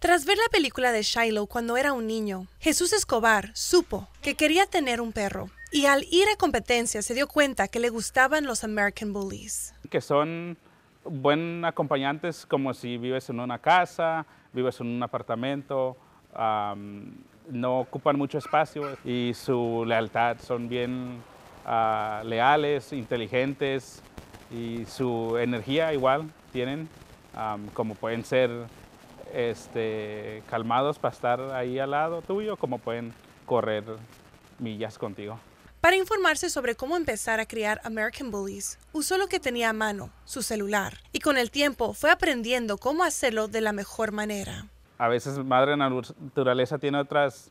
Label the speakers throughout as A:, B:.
A: Tras ver la película de Shiloh cuando era un niño, Jesús Escobar supo que quería tener un perro y al ir a competencia se dio cuenta que le gustaban los American
B: Bullies. Que son buen acompañantes como si vives en una casa, vives en un apartamento, no ocupan mucho espacio y su lealtad son bien ah, leales, inteligentes y su energía igual tienen, como pueden ser este, calmados para estar ahí al lado tuyo, como pueden correr millas contigo.
A: Para informarse sobre cómo empezar a criar American Bullies, usó lo que tenía a mano, su celular, y con el tiempo fue aprendiendo cómo hacerlo de la mejor manera.
B: A veces Madre Naturaleza tiene otras,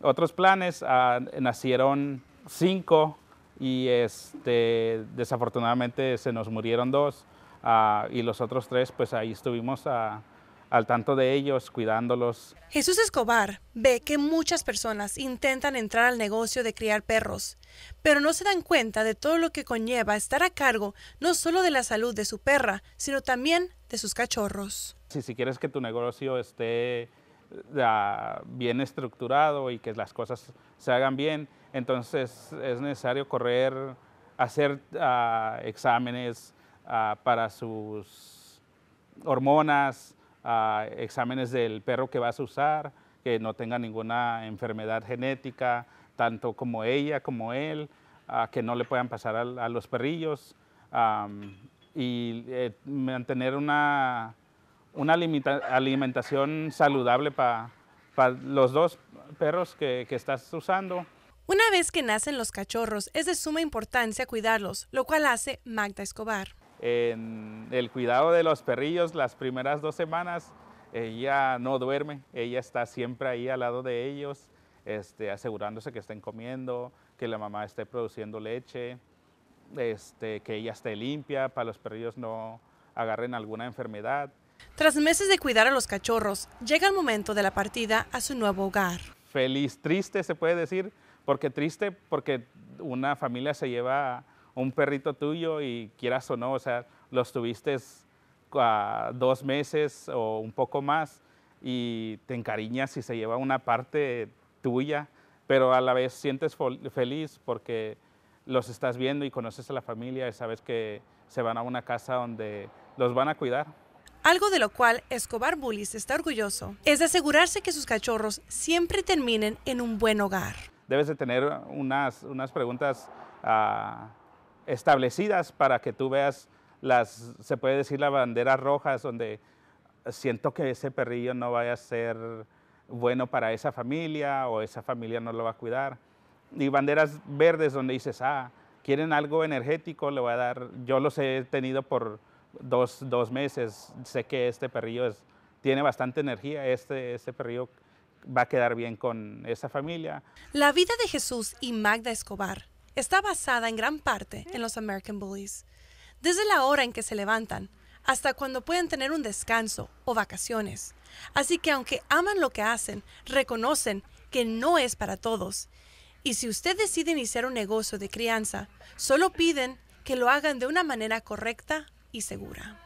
B: otros planes. Ah, nacieron cinco y este, desafortunadamente se nos murieron dos. Ah, y los otros tres, pues ahí estuvimos a... Ah, al tanto de ellos, cuidándolos.
A: Jesús Escobar ve que muchas personas intentan entrar al negocio de criar perros, pero no se dan cuenta de todo lo que conlleva estar a cargo no solo de la salud de su perra, sino también de sus cachorros.
B: Si, si quieres que tu negocio esté eh, bien estructurado y que las cosas se hagan bien, entonces es necesario correr, hacer ah, exámenes ah, para sus hormonas, exámenes del perro que vas a usar, que no tenga ninguna enfermedad genética, tanto como ella como él, que no le puedan pasar a, los perrillos y eh, mantener una, alimentación saludable para los dos perros que, que estás usando.
A: Una vez que nacen los cachorros, es de suma importancia cuidarlos, lo cual hace Magda Escobar
B: en el cuidado de los perrillos las primeras dos semanas ella no duerme, ella está siempre ahí al lado de ellos, este, asegurándose que estén comiendo, que la mamá esté produciendo leche, este, que ella esté limpia para los perrillos no agarren alguna enfermedad.
A: Tras meses de cuidar a los cachorros, llega el momento de la partida a su nuevo hogar.
B: Feliz, triste se puede decir, porque triste porque una familia se lleva un perrito tuyo y quieras o no, o sea, los tuviste dos meses o un poco más y te encariñas y se lleva una parte tuya, pero a la vez sientes feliz porque los estás viendo y conoces a la familia y sabes que se van a una casa donde los van a cuidar.
A: Algo de lo cual Escobar Bullis está orgulloso es de asegurarse que sus cachorros siempre terminen en un buen hogar.
B: Debes de tener unas, unas preguntas a ah, establecidas para que tú veas las, se puede decir las banderas rojas, donde siento que ese perrillo no vaya a ser bueno para esa familia o esa familia no lo va a cuidar. Y banderas verdes donde dices, ah, quieren algo energético, le voy a dar, yo los he tenido por dos, dos meses, sé que este perrillo tiene bastante energía, este, este perrillo va a quedar bien con esa familia. La
A: vida de Jesús y Magda Escobar está basada en gran parte en los American Bullies. Desde la hora en que se levantan hasta cuando pueden tener un descanso o vacaciones. Así que aunque aman lo que hacen, reconocen que no es para todos. Y si usted decide iniciar un negocio de crianza, solo piden que lo hagan de una manera correcta y segura.